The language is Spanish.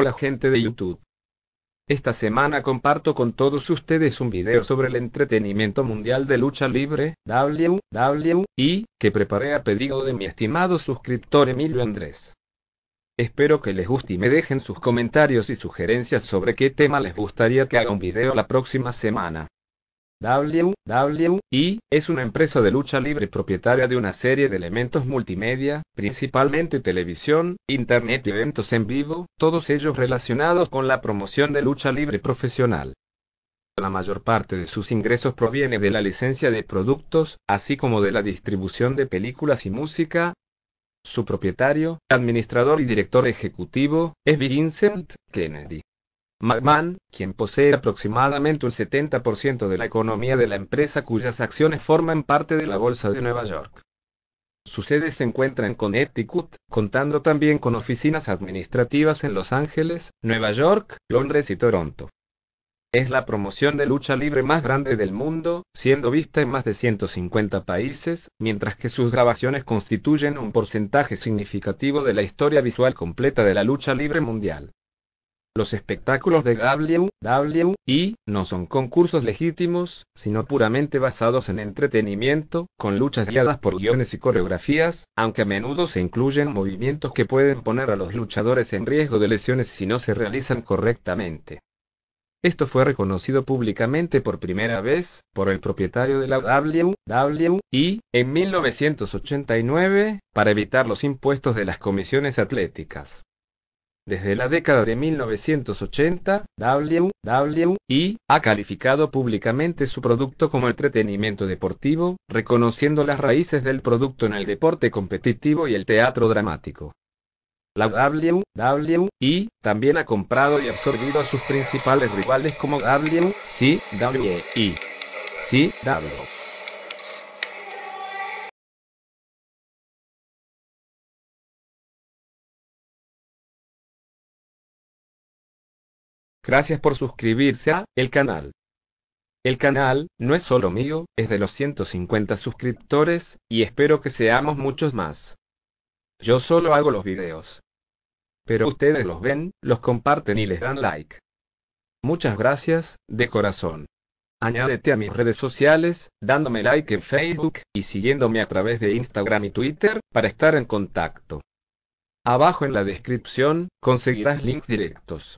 Hola gente de YouTube. Esta semana comparto con todos ustedes un video sobre el entretenimiento mundial de lucha libre, WWE, que preparé a pedido de mi estimado suscriptor Emilio Andrés. Espero que les guste y me dejen sus comentarios y sugerencias sobre qué tema les gustaría que haga un video la próxima semana. WWE es una empresa de lucha libre propietaria de una serie de elementos multimedia, principalmente televisión, internet y eventos en vivo, todos ellos relacionados con la promoción de lucha libre profesional. La mayor parte de sus ingresos proviene de la licencia de productos, así como de la distribución de películas y música. Su propietario, administrador y director ejecutivo es Vincent Kennedy. McMahon, quien posee aproximadamente el 70% de la economía de la empresa cuyas acciones forman parte de la Bolsa de Nueva York. Su sede se encuentra en Connecticut, contando también con oficinas administrativas en Los Ángeles, Nueva York, Londres y Toronto. Es la promoción de lucha libre más grande del mundo, siendo vista en más de 150 países, mientras que sus grabaciones constituyen un porcentaje significativo de la historia visual completa de la lucha libre mundial. Los espectáculos de WWE no son concursos legítimos, sino puramente basados en entretenimiento, con luchas guiadas por guiones y coreografías, aunque a menudo se incluyen movimientos que pueden poner a los luchadores en riesgo de lesiones si no se realizan correctamente. Esto fue reconocido públicamente por primera vez por el propietario de la WWE en 1989 para evitar los impuestos de las comisiones atléticas. Desde la década de 1980, WWE ha calificado públicamente su producto como entretenimiento deportivo, reconociendo las raíces del producto en el deporte competitivo y el teatro dramático. La WWE también ha comprado y absorbido a sus principales rivales como WCWE, CW. Gracias por suscribirse a el canal. El canal, no es solo mío, es de los 150 suscriptores, y espero que seamos muchos más. Yo solo hago los videos. Pero ustedes los ven, los comparten y les dan like. Muchas gracias, de corazón. Añádete a mis redes sociales, dándome like en Facebook y siguiéndome a través de Instagram y Twitter para estar en contacto. Abajo en la descripción conseguirás links directos.